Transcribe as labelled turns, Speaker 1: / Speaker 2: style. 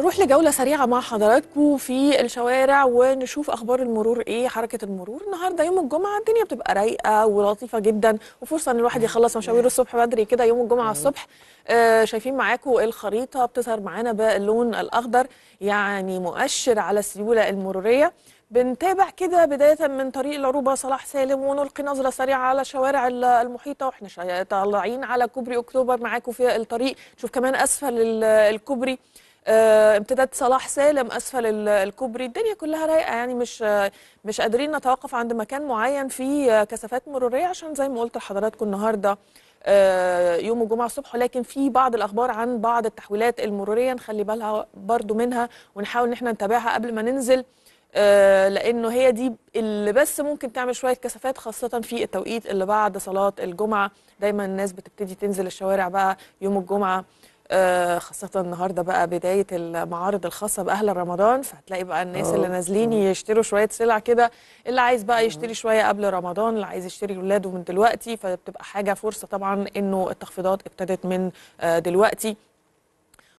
Speaker 1: نروح لجولة سريعة مع حضراتكم في الشوارع ونشوف أخبار المرور إيه حركة المرور النهاردة يوم الجمعة الدنيا بتبقى رايقة ولطيفة جدا وفرصة إن الواحد يخلص مشاويره الصبح بدري كده يوم الجمعة الصبح آه شايفين معاكم الخريطة بتظهر معانا باللون الأخضر يعني مؤشر على السيولة المرورية بنتابع كده بداية من طريق العروبة صلاح سالم ونلقي نظرة سريعة على الشوارع المحيطة واحنا طالعين على كوبري أكتوبر معاكم في الطريق نشوف كمان أسفل الكوبري آه، امتداد صلاح سالم اسفل الكوبري الدنيا كلها رايقه يعني مش مش قادرين نتوقف عند مكان معين فيه كثافات مروريه عشان زي ما قلت لحضراتكم النهارده آه، يوم الجمعه الصبح ولكن في بعض الاخبار عن بعض التحويلات المروريه نخلي بالها برضو منها ونحاول ان احنا نتابعها قبل ما ننزل آه، لانه هي دي اللي بس ممكن تعمل شويه كثافات خاصه في التوقيت اللي بعد صلاه الجمعه دايما الناس بتبتدي تنزل الشوارع بقى يوم الجمعه آه، خاصة النهاردة بقى بداية المعارض الخاصة بأهل رمضان فهتلاقي بقى الناس اللي اه. نازلين يشتروا شوية سلع كده اللي عايز بقى يشتري شوية قبل رمضان اللي عايز يشتري ولاده من دلوقتي فبتبقى حاجة فرصة طبعا إنه التخفيضات ابتدت من آه، دلوقتي